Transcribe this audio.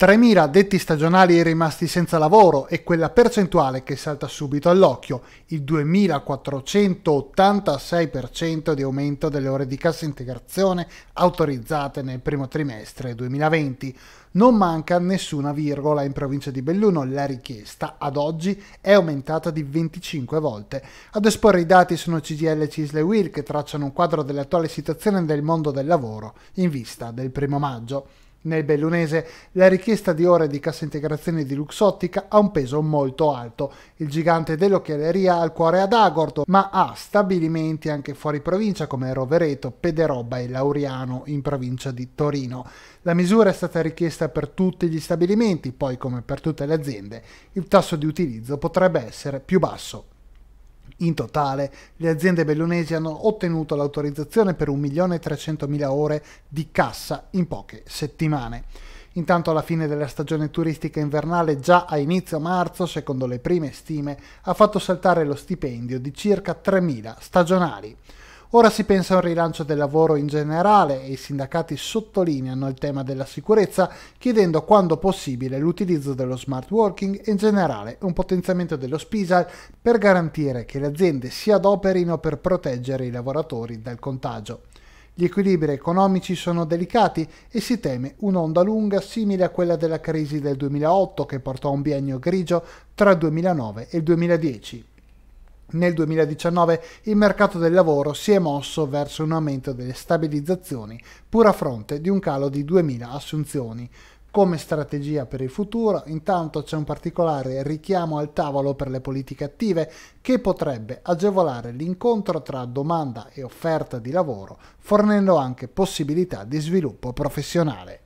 3.000 addetti stagionali rimasti senza lavoro e quella percentuale che salta subito all'occhio, il 2.486% di aumento delle ore di cassa integrazione autorizzate nel primo trimestre 2020. Non manca nessuna virgola in provincia di Belluno, la richiesta ad oggi è aumentata di 25 volte. Ad esporre i dati sono CGL Cisle Will che tracciano un quadro dell'attuale situazione del mondo del lavoro in vista del primo maggio. Nel bellunese la richiesta di ore di cassa integrazione di Luxottica ha un peso molto alto. Il gigante dell'occhielleria ha il cuore ad Agordo, ma ha stabilimenti anche fuori provincia come Rovereto, Pederoba e Lauriano in provincia di Torino. La misura è stata richiesta per tutti gli stabilimenti, poi come per tutte le aziende il tasso di utilizzo potrebbe essere più basso. In totale, le aziende bellunesi hanno ottenuto l'autorizzazione per 1.300.000 ore di cassa in poche settimane. Intanto alla fine della stagione turistica invernale, già a inizio marzo, secondo le prime stime, ha fatto saltare lo stipendio di circa 3.000 stagionali. Ora si pensa a un rilancio del lavoro in generale e i sindacati sottolineano il tema della sicurezza chiedendo quando possibile l'utilizzo dello smart working e in generale un potenziamento dello SPISAL per garantire che le aziende si adoperino per proteggere i lavoratori dal contagio. Gli equilibri economici sono delicati e si teme un'onda lunga simile a quella della crisi del 2008 che portò a un biennio grigio tra il 2009 e il 2010. Nel 2019 il mercato del lavoro si è mosso verso un aumento delle stabilizzazioni, pur a fronte di un calo di 2.000 assunzioni. Come strategia per il futuro, intanto c'è un particolare richiamo al tavolo per le politiche attive che potrebbe agevolare l'incontro tra domanda e offerta di lavoro, fornendo anche possibilità di sviluppo professionale.